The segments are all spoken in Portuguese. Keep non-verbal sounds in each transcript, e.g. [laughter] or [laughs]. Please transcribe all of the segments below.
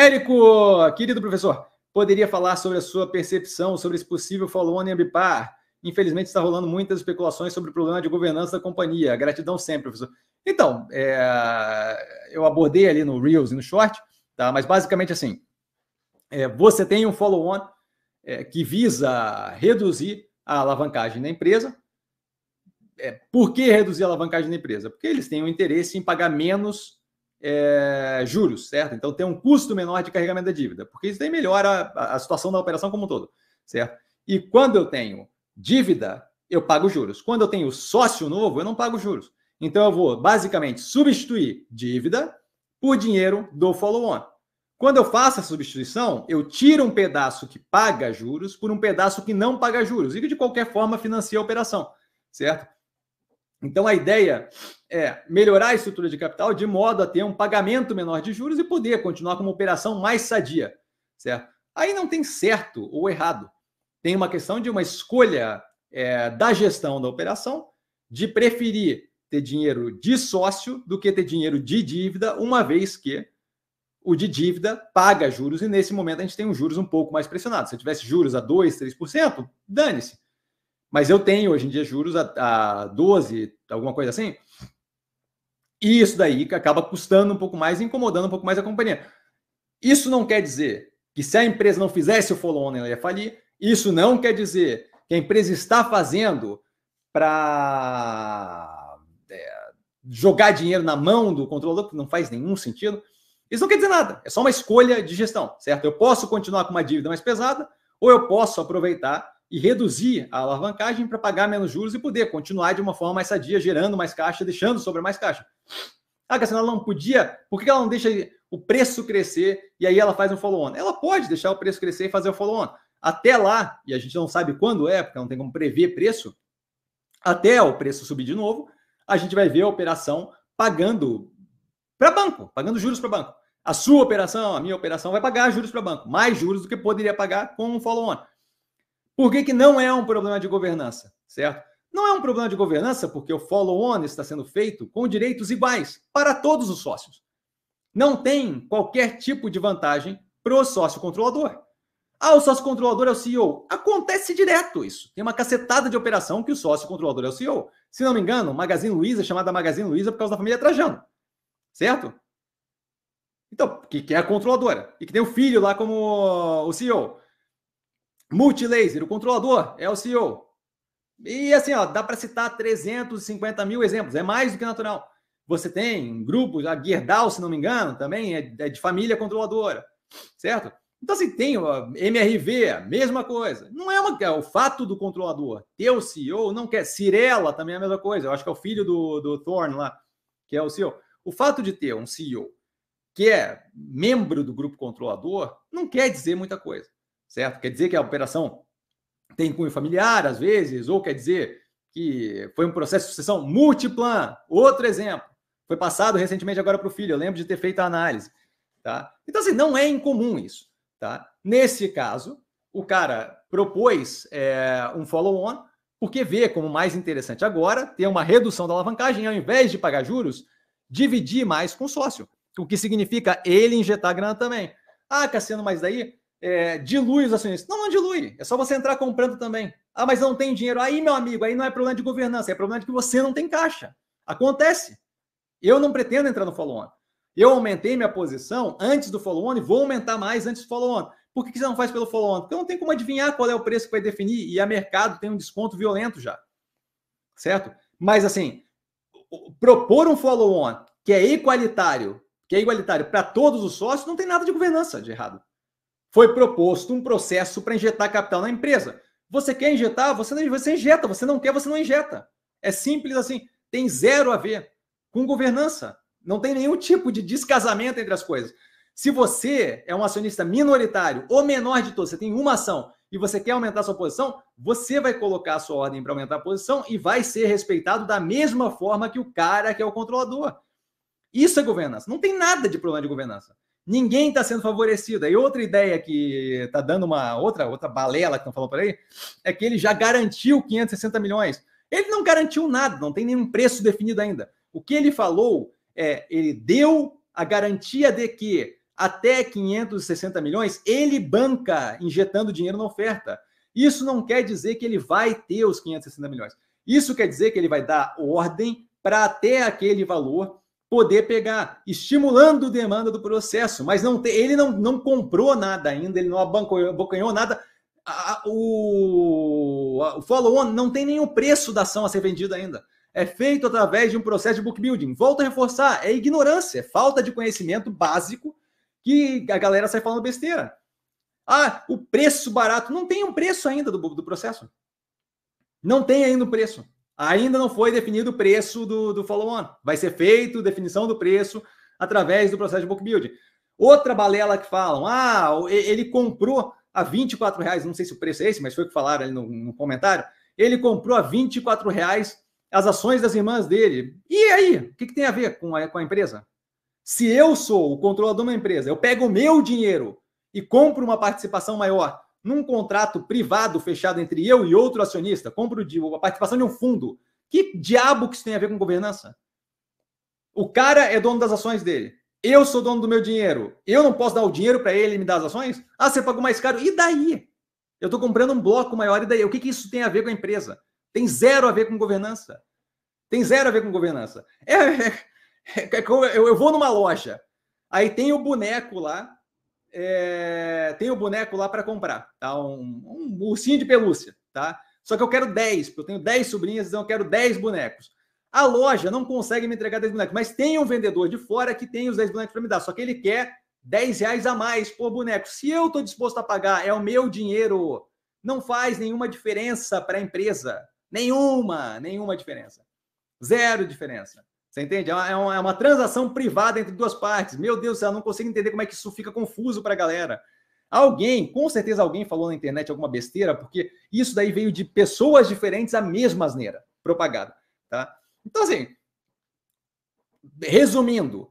Érico, querido professor, poderia falar sobre a sua percepção sobre esse possível follow-on em Ambipar? Infelizmente, está rolando muitas especulações sobre o problema de governança da companhia. Gratidão sempre, professor. Então, é, eu abordei ali no Reels e no Short, tá? mas basicamente assim, é, você tem um follow-on é, que visa reduzir a alavancagem da empresa. É, por que reduzir a alavancagem da empresa? Porque eles têm um interesse em pagar menos é, juros, certo? Então tem um custo menor de carregamento da dívida, porque isso daí melhora a, a, situação da operação como um todo, certo? E quando eu tenho dívida, eu pago juros. Quando eu tenho sócio novo, eu não pago juros. Então eu vou basicamente substituir dívida por dinheiro do follow-on. Quando eu faço a substituição, eu tiro um pedaço que paga juros por um pedaço que não paga juros e que de qualquer forma financia a operação, certo? Então, a ideia é melhorar a estrutura de capital de modo a ter um pagamento menor de juros e poder continuar com uma operação mais sadia, certo? Aí não tem certo ou errado. Tem uma questão de uma escolha é, da gestão da operação de preferir ter dinheiro de sócio do que ter dinheiro de dívida, uma vez que o de dívida paga juros e nesse momento a gente tem os juros um pouco mais pressionados. Se eu tivesse juros a 2, 3%, dane-se. Mas eu tenho hoje em dia juros a, a 12, alguma coisa assim. E isso daí acaba custando um pouco mais, incomodando um pouco mais a companhia. Isso não quer dizer que se a empresa não fizesse o follow-on, ela ia falir. Isso não quer dizer que a empresa está fazendo para é, jogar dinheiro na mão do controlador, que não faz nenhum sentido. Isso não quer dizer nada, é só uma escolha de gestão, certo? Eu posso continuar com uma dívida mais pesada ou eu posso aproveitar e reduzir a alavancagem para pagar menos juros e poder continuar de uma forma mais sadia, gerando mais caixa, deixando sobre mais caixa. Ah, Cassiano, ela não podia. Por que ela não deixa o preço crescer e aí ela faz um follow-on? Ela pode deixar o preço crescer e fazer o follow-on. Até lá, e a gente não sabe quando é, porque não tem como prever preço, até o preço subir de novo, a gente vai ver a operação pagando para banco, pagando juros para banco. A sua operação, a minha operação vai pagar juros para banco, mais juros do que poderia pagar com um follow-on. Por que, que não é um problema de governança, certo? Não é um problema de governança porque o follow-on está sendo feito com direitos iguais para todos os sócios. Não tem qualquer tipo de vantagem para o sócio controlador. Ah, o sócio controlador é o CEO. Acontece direto isso. Tem uma cacetada de operação que o sócio controlador é o CEO. Se não me engano, Magazine Luiza, é chamada Magazine Luiza por causa da família Trajano. Certo? Então, que, que é a controladora. E que tem o filho lá como o CEO. Multilaser, o controlador, é o CEO. E assim, ó, dá para citar 350 mil exemplos, é mais do que natural. Você tem grupos, a Gerdau, se não me engano, também é, é de família controladora, certo? Então, assim, tem ó, MRV, mesma coisa. Não é, uma, é o fato do controlador ter o CEO, não quer. Cirela também é a mesma coisa. Eu acho que é o filho do, do Thorne lá, que é o CEO. O fato de ter um CEO que é membro do grupo controlador não quer dizer muita coisa certo? Quer dizer que a operação tem cunho familiar, às vezes, ou quer dizer que foi um processo de sucessão múltipla. Outro exemplo, foi passado recentemente agora para o filho, eu lembro de ter feito a análise. Tá? Então, assim, não é incomum isso. Tá? Nesse caso, o cara propôs é, um follow-on, porque vê como mais interessante agora ter uma redução da alavancagem, ao invés de pagar juros, dividir mais com o sócio, o que significa ele injetar grana também. Ah, Cassiano, mas daí é, dilui os acionistas. Não, não dilui. É só você entrar comprando também. Ah, mas não tem dinheiro. Aí, meu amigo, aí não é problema de governança, é problema de que você não tem caixa. Acontece. Eu não pretendo entrar no follow-on. Eu aumentei minha posição antes do follow-on e vou aumentar mais antes do follow-on. Por que você não faz pelo follow-on? Porque não tem como adivinhar qual é o preço que vai definir e a mercado tem um desconto violento já. Certo? Mas, assim, propor um follow-on que é igualitário, que é igualitário para todos os sócios, não tem nada de governança de errado foi proposto um processo para injetar capital na empresa. Você quer injetar? Você, não, você injeta. Você não quer, você não injeta. É simples assim. Tem zero a ver com governança. Não tem nenhum tipo de descasamento entre as coisas. Se você é um acionista minoritário, ou menor de todos, você tem uma ação e você quer aumentar sua posição, você vai colocar a sua ordem para aumentar a posição e vai ser respeitado da mesma forma que o cara que é o controlador. Isso é governança. Não tem nada de problema de governança ninguém está sendo favorecido. E outra ideia que está dando uma outra, outra balela que estão falando por aí é que ele já garantiu 560 milhões. Ele não garantiu nada, não tem nenhum preço definido ainda. O que ele falou é ele deu a garantia de que até 560 milhões ele banca injetando dinheiro na oferta. Isso não quer dizer que ele vai ter os 560 milhões. Isso quer dizer que ele vai dar ordem para até aquele valor poder pegar, estimulando a demanda do processo, mas não tem, ele não, não comprou nada ainda, ele não abocanhou nada. A, o, a, o follow-on não tem nenhum preço da ação a ser vendida ainda. É feito através de um processo de book building. Volto a reforçar, é ignorância, é falta de conhecimento básico que a galera sai falando besteira. Ah, o preço barato. Não tem um preço ainda do, do processo. Não tem ainda um preço. Ainda não foi definido o preço do, do follow-on. Vai ser feito definição do preço através do processo de book build. Outra balela que falam, ah, ele comprou a 24 reais, não sei se o preço é esse, mas foi o que falaram ali no, no comentário. Ele comprou a 24 reais as ações das irmãs dele. E aí? O que, que tem a ver com a, com a empresa? Se eu sou o controlador de uma empresa, eu pego o meu dinheiro e compro uma participação maior num contrato privado fechado entre eu e outro acionista, compro de, a participação de um fundo. Que diabo que isso tem a ver com governança? O cara é dono das ações dele. Eu sou dono do meu dinheiro. Eu não posso dar o dinheiro para ele e me dar as ações? Ah, você pagou mais caro. E daí? Eu estou comprando um bloco maior. E daí? O que, que isso tem a ver com a empresa? Tem zero a ver com governança. Tem zero a ver com governança. É, é, é, é eu, eu vou numa loja. Aí tem o boneco lá é, tem o boneco lá para comprar, tá? Um, um ursinho de pelúcia, tá? Só que eu quero 10, porque eu tenho 10 sobrinhas, então eu quero 10 bonecos. A loja não consegue me entregar 10 bonecos, mas tem um vendedor de fora que tem os 10 bonecos para me dar, só que ele quer 10 reais a mais por boneco. Se eu estou disposto a pagar, é o meu dinheiro, não faz nenhuma diferença para a empresa. Nenhuma, nenhuma diferença. Zero diferença. Você entende? É, é uma, é uma transação privada entre duas partes. Meu Deus, eu não consigo entender como é que isso fica confuso para a galera. Alguém, com certeza alguém falou na internet alguma besteira, porque isso daí veio de pessoas diferentes a mesma asneira propagada, tá? Então assim, resumindo,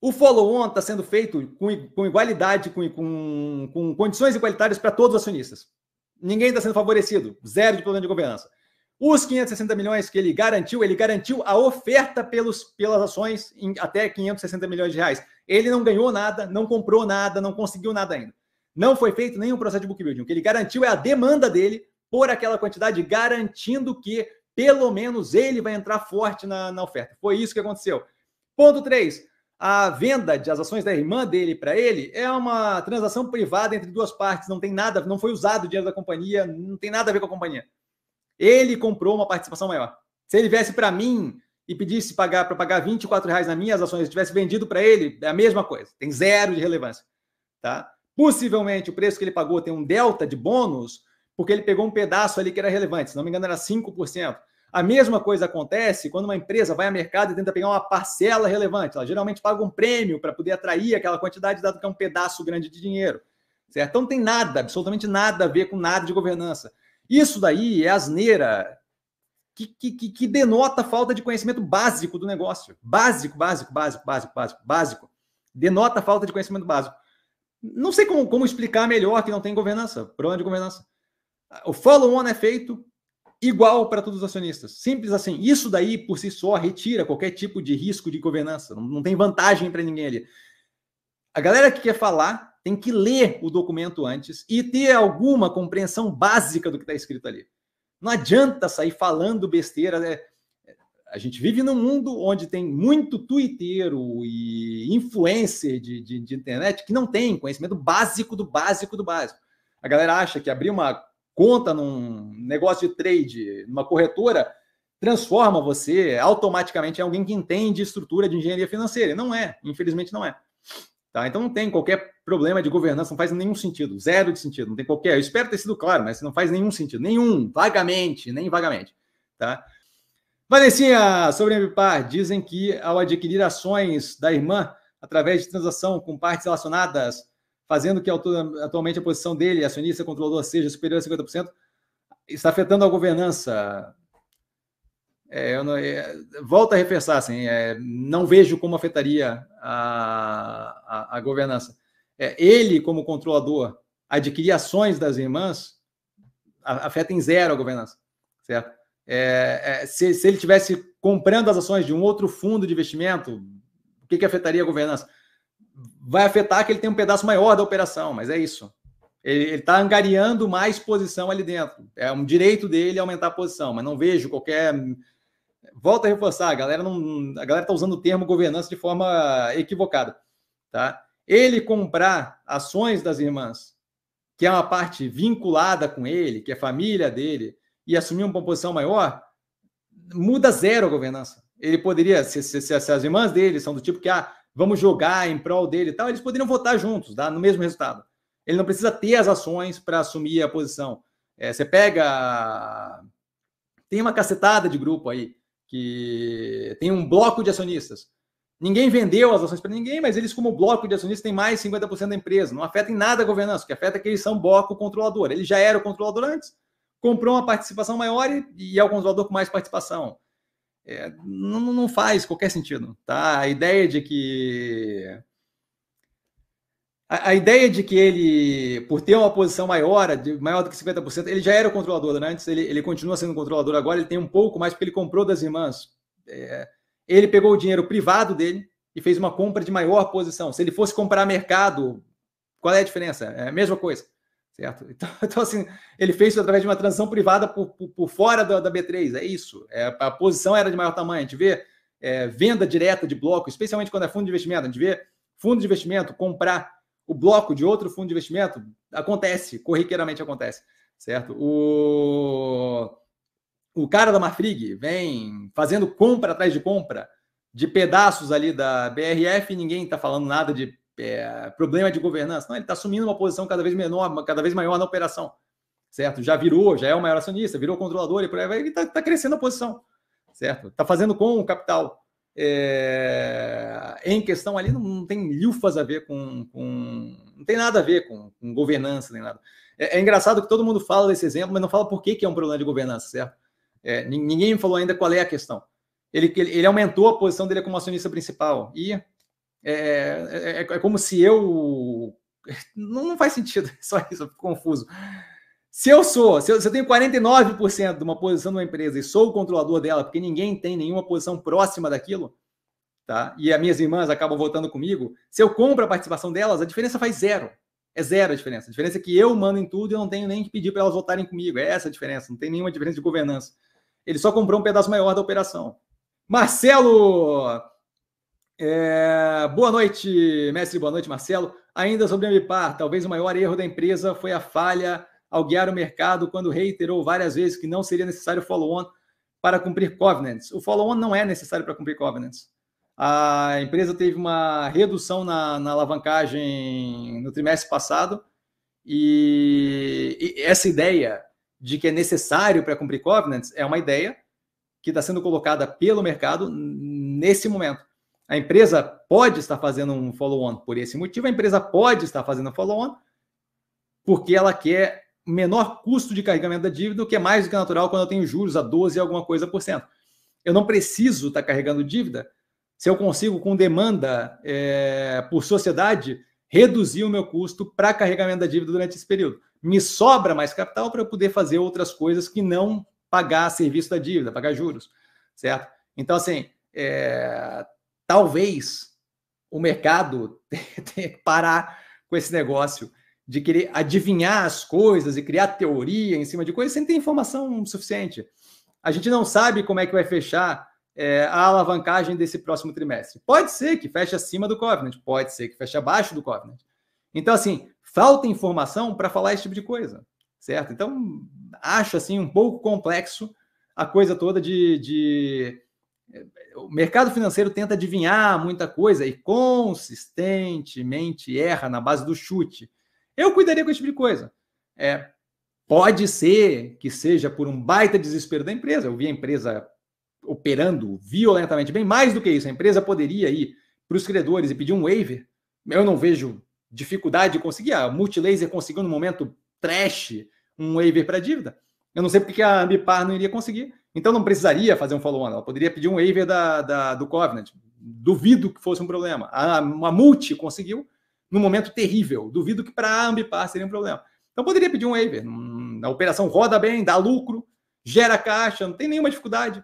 o follow-on está sendo feito com, com igualdade, com, com, com condições igualitárias para todos os acionistas. Ninguém está sendo favorecido, zero de problema de governança. Os 560 milhões que ele garantiu, ele garantiu a oferta pelos, pelas ações em até 560 milhões de reais. Ele não ganhou nada, não comprou nada, não conseguiu nada ainda. Não foi feito nenhum processo de bookbuilding. O que ele garantiu é a demanda dele por aquela quantidade, garantindo que pelo menos ele vai entrar forte na, na oferta. Foi isso que aconteceu. Ponto 3. A venda de as ações da irmã dele para ele é uma transação privada entre duas partes, não tem nada, não foi usado o dinheiro da companhia, não tem nada a ver com a companhia. Ele comprou uma participação maior. Se ele viesse para mim e pedisse pagar para pagar 24 reais nas minhas ações, eu tivesse vendido para ele, é a mesma coisa. Tem zero de relevância. Tá? Possivelmente o preço que ele pagou tem um delta de bônus, porque ele pegou um pedaço ali que era relevante. Se não me engano, era 5%. A mesma coisa acontece quando uma empresa vai ao mercado e tenta pegar uma parcela relevante. Ela geralmente paga um prêmio para poder atrair aquela quantidade, dado que é um pedaço grande de dinheiro. Certo? Então não tem nada, absolutamente nada a ver com nada de governança. Isso daí é asneira que, que, que denota falta de conhecimento básico do negócio. Básico, básico, básico, básico, básico, básico. Denota falta de conhecimento básico. Não sei como, como explicar melhor que não tem governança, problema de governança. O follow-on é feito igual para todos os acionistas. Simples assim. Isso daí, por si só, retira qualquer tipo de risco de governança. Não, não tem vantagem para ninguém ali. A galera que quer falar tem que ler o documento antes e ter alguma compreensão básica do que está escrito ali. Não adianta sair falando besteira. Né? A gente vive num mundo onde tem muito tuiteiro e influencer de, de, de internet que não tem conhecimento básico do básico do básico. A galera acha que abrir uma conta num negócio de trade, numa corretora, transforma você automaticamente em alguém que entende estrutura de engenharia financeira. Não é, infelizmente não é. Tá? Então não tem qualquer problema de governança, não faz nenhum sentido, zero de sentido, não tem qualquer. Eu espero ter sido claro, mas não faz nenhum sentido, nenhum, vagamente, nem vagamente. Tá? Vanessinha, sobre a Ambipar, dizem que ao adquirir ações da irmã através de transação com partes relacionadas, fazendo que atualmente a posição dele, acionista controlador, seja superior a 50%, está afetando a governança. É, eu não, é, volto a repensar, assim, é, não vejo como afetaria a, a, a governança. É, ele, como controlador, adquirir ações das irmãs afeta em zero a governança, certo? É, é, se, se, ele tivesse comprando as ações de um outro fundo de investimento, o que, que afetaria a governança? Vai afetar que ele tem um pedaço maior da operação, mas é isso. Ele está angariando mais posição ali dentro. É um direito dele aumentar a posição, mas não vejo qualquer volta a reforçar, a galera não, a galera está usando o termo governança de forma equivocada, tá? Ele comprar ações das irmãs, que é uma parte vinculada com ele, que é família dele, e assumir uma posição maior, muda zero a governança. Ele poderia, se, se, se, as irmãs dele são do tipo que ah, vamos jogar em prol dele e tal, eles poderiam votar juntos, tá? no mesmo resultado. Ele não precisa ter as ações para assumir a posição. É, você pega. Tem uma cacetada de grupo aí que tem um bloco de acionistas. Ninguém vendeu as ações para ninguém, mas eles, como bloco de acionistas, têm mais 50% da empresa. Não afeta em nada a governança, o que afeta é que eles são bloco controlador. Ele já era o controlador antes, comprou uma participação maior e, e é o controlador com mais participação. É, não, não faz qualquer sentido. Tá? A ideia de que a, ideia de que ele, por ter uma posição maior, de, maior do que 50%, ele já era o controlador né? antes, ele, ele continua sendo controlador agora, ele tem um pouco mais porque ele comprou das irmãs. É, ele pegou o dinheiro privado dele e fez uma compra de maior posição. Se ele fosse comprar mercado, qual é a diferença? É a mesma coisa, certo? [laughs] Então, então assim, ele fez isso através de uma transação privada por, por, por fora da, da, B3, é isso. É, a posição era de maior tamanho, a gente vê é, venda direta de bloco, especialmente quando é fundo de investimento, a gente vê fundo de investimento comprar o bloco de outro fundo de investimento, acontece, corriqueiramente acontece, certo? O, o cara da Marfrig vem fazendo compra atrás de compra de pedaços ali da BRF e ninguém está falando nada de é, problema de governança. Não, ele está assumindo uma posição cada vez menor, cada vez maior na operação, certo? Já virou, já é o maior acionista, virou controlador e por aí vai, ele está tá crescendo a posição, certo? Está fazendo com o capital é, em questão ali não, não tem lufas a ver com, com, Não tem nada a ver com, com governança nem nada. É, é, engraçado que todo mundo fala desse exemplo, mas não fala por que, que é um problema de governança, certo? É, ninguém me falou ainda qual é a questão. Ele, ele, ele, aumentou a posição dele como acionista principal. E é, é, é, é como se eu. [laughs] Não, não faz sentido, [laughs] só isso, eu fico confuso. Se eu sou, se eu, se eu tenho 49% de uma posição de uma empresa e sou o controlador dela, porque ninguém tem nenhuma posição próxima daquilo, tá? E as minhas irmãs acabam votando comigo, se eu compro a participação delas, a diferença faz zero. É zero a diferença. A diferença é que eu mando em tudo e eu não tenho nem que pedir para elas votarem comigo. É essa a diferença. Não tem nenhuma diferença de governança. Ele só comprou um pedaço maior da operação. Marcelo! É... Boa noite, mestre. Boa noite, Marcelo. Ainda sobre a MIPAR, talvez o maior erro da empresa foi a falha ao guiar o mercado quando reiterou várias vezes que não seria necessário follow-on para cumprir covenants. O follow-on não é necessário para cumprir covenants. A empresa teve uma redução na, na alavancagem no trimestre passado e, e essa ideia de que é necessário para cumprir covenants é uma ideia que está sendo colocada pelo mercado nesse momento. A empresa pode estar fazendo um follow-on por esse motivo, a empresa pode estar fazendo um follow-on porque ela quer menor custo de carregamento da dívida, o que é mais do que natural quando eu tenho juros a 12 e alguma coisa por cento. Eu não preciso estar tá carregando dívida se eu consigo, com demanda é, por sociedade, reduzir o meu custo para carregamento da dívida durante esse período. Me sobra mais capital para eu poder fazer outras coisas que não pagar serviço da dívida, pagar juros, certo? Então, assim, é, talvez o mercado [laughs] tenha que parar com esse negócio de querer adivinhar as coisas e criar teoria em cima de coisas sem ter informação suficiente. A gente não sabe como é que vai fechar é, a alavancagem desse próximo trimestre. Pode ser que feche acima do Covenant, pode ser que feche abaixo do Covenant. Então, assim, falta informação para falar esse tipo de coisa, certo? Então, acho, assim, um pouco complexo a coisa toda de, de é, o mercado financeiro tenta adivinhar muita coisa e consistentemente erra na base do chute. Eu cuidaria com esse tipo de coisa. É, pode ser que seja por um baita desespero da empresa. Eu vi a empresa operando violentamente bem, mais do que isso, a empresa poderia ir para os credores e pedir um waiver. Eu não vejo dificuldade de conseguir. A Multilaser conseguiu no momento trash um waiver para dívida. Eu não sei porque a Ambipar não iria conseguir. Então não precisaria fazer um follow-on. Ela poderia pedir um waiver da, da, do Covenant. Duvido que fosse um problema. A, a Multi conseguiu num momento terrível. Duvido que para a Ambipar seria um problema. Então poderia pedir um waiver. Hum, a operação roda bem, dá lucro, gera caixa, não tem nenhuma dificuldade.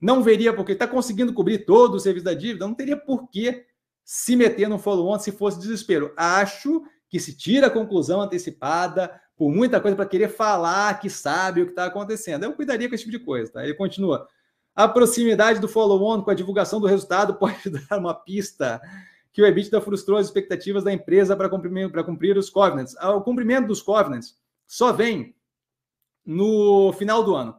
Não veria porque está conseguindo cobrir todo o serviço da dívida, não teria por que se meter no follow-on se fosse desespero. Acho que se tira a conclusão antecipada por muita coisa para querer falar que sabe o que está acontecendo. Eu cuidaria com esse tipo de coisa. Tá? Ele continua. A proximidade do follow-on com a divulgação do resultado [laughs] pode dar uma pista que o EBITDA frustrou as expectativas da empresa para cumprir, cumprir os covenants. Ah, o cumprimento dos covenants só vem no final do ano.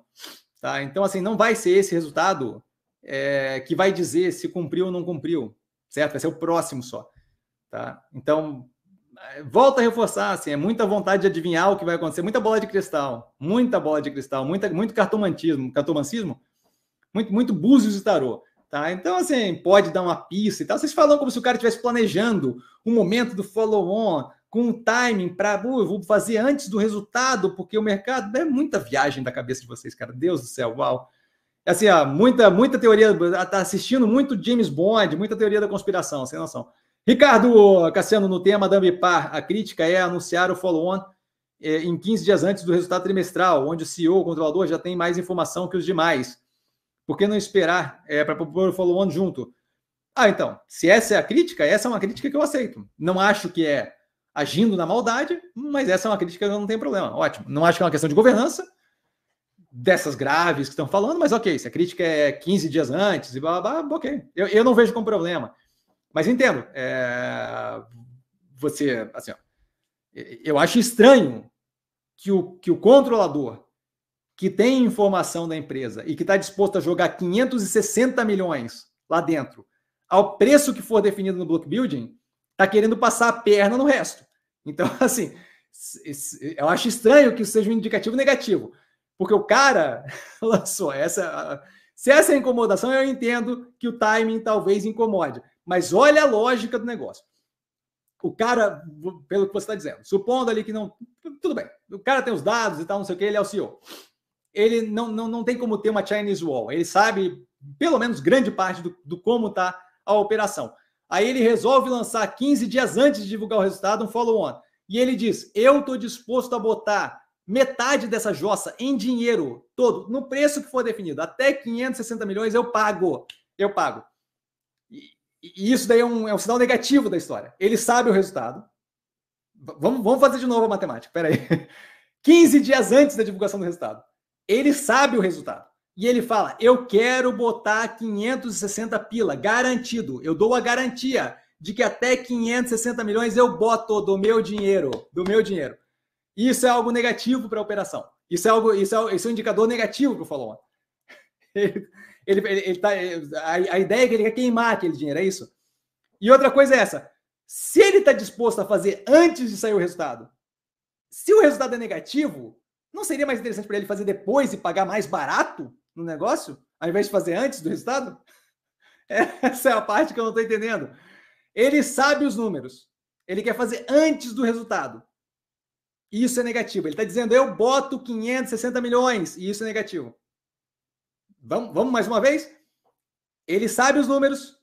Tá? Então, assim, não vai ser esse resultado é, que vai dizer se cumpriu ou não cumpriu, certo? Vai ser o próximo só. Tá? Então, volta a reforçar, assim, é muita vontade de adivinhar o que vai acontecer, muita bola de cristal, muita bola de cristal, muita, muito cartomantismo, cartomancismo, muito, muito búzios e tarô. Tá? Então, assim, pode dar uma pista e tal. Vocês falam como se o cara estivesse planejando o um momento do follow-on com um timing para uh, vou fazer antes do resultado, porque o mercado é muita viagem da cabeça de vocês, cara. Deus do céu, uau. É assim, ó, muita, muita teoria, ah, tá assistindo muito James Bond, muita teoria da conspiração, sem noção. Ricardo Cassiano, no tema da Ambipar, a crítica é anunciar o follow-on eh, em 15 dias antes do resultado trimestral, onde o CEO, o controlador, já tem mais informação que os demais. Por que não esperar é, para propor o follow-on junto? Ah, então, se essa é a crítica, essa é uma crítica que eu aceito. Não acho que é agindo na maldade, mas essa é uma crítica que eu não tenho problema. Ótimo. Não acho que é uma questão de governança, dessas graves que estão falando, mas ok, se a crítica é 15 dias antes e blá blá, blá ok. Eu, eu não vejo como problema. Mas entendo. É... Você, assim, ó, eu acho estranho que o, que o controlador que tem informação da empresa e que está disposto a jogar 560 milhões lá dentro, ao preço que for definido no block building, está querendo passar a perna no resto. Então, [laughs] assim, eu acho estranho que isso seja um indicativo negativo, porque o cara [laughs] lançou essa. Se essa é incomodação, eu entendo que o timing talvez incomode, mas olha a lógica do negócio. O cara, pelo que você está dizendo, supondo ali que não. Tudo bem, o cara tem os dados e tal, não sei o que, ele é o CEO ele não, não, não tem como ter uma Chinese Wall. Ele sabe, pelo menos, grande parte do, do como está a operação. Aí ele resolve lançar 15 dias antes de divulgar o resultado um follow-on. E ele diz: Eu estou disposto a botar metade dessa jossa em dinheiro todo, no preço que for definido, até 560 milhões eu pago. Eu pago. E, e isso daí é um, é um sinal negativo da história. Ele sabe o resultado. Vamos, vamos fazer de novo a matemática, peraí. 15 [laughs] dias antes da divulgação do resultado. Ele sabe o resultado. E ele fala: Eu quero botar 560 pila, garantido. Eu dou a garantia de que até 560 milhões eu boto do meu dinheiro, do meu dinheiro. Isso é algo negativo para a operação. Isso é algo, isso é, isso é um indicador negativo para o follow-on. [laughs] Ele, ele, ele tá, a, a, ideia é que ele quer queimar aquele dinheiro, é isso. E outra coisa é essa: se ele está disposto a fazer antes de sair o resultado, se o resultado é negativo, não seria mais interessante para ele fazer depois e pagar mais barato no negócio, ao invés de fazer antes do resultado? [laughs] Essa é a parte que eu não estou entendendo. Ele sabe os números. Ele quer fazer antes do resultado. E isso é negativo. Ele está dizendo, eu boto 560 milhões. E isso é negativo. Vamos, vamos mais uma vez? Ele sabe os números.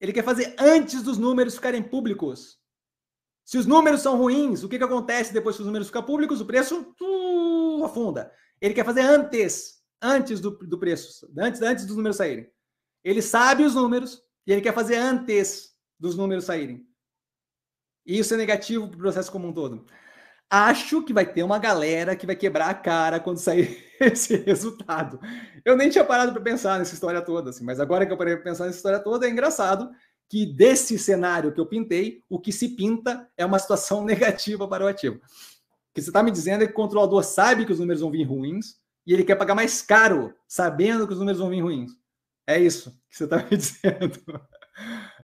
Ele quer fazer antes dos números ficarem públicos. Se os números são ruins, o que, que acontece depois que os números ficam públicos? O preço... Hum, pum, afunda. Ele quer fazer antes, antes do, do preço, antes, antes dos números saírem. Ele sabe os números e ele quer fazer antes dos números saírem. E isso é negativo para o processo como um todo. Acho que vai ter uma galera que vai quebrar a cara quando sair [laughs] esse resultado. Eu nem tinha parado para pensar nessa história toda, assim, mas agora que eu parei para pensar nessa história toda, é engraçado que desse cenário que eu pintei, o que se pinta é uma situação [laughs] negativa para o ativo que você está me dizendo é que o controlador sabe que os números vão vir ruins e ele quer pagar mais caro, sabendo que os números vão vir ruins. É isso que você está me [laughs] dizendo.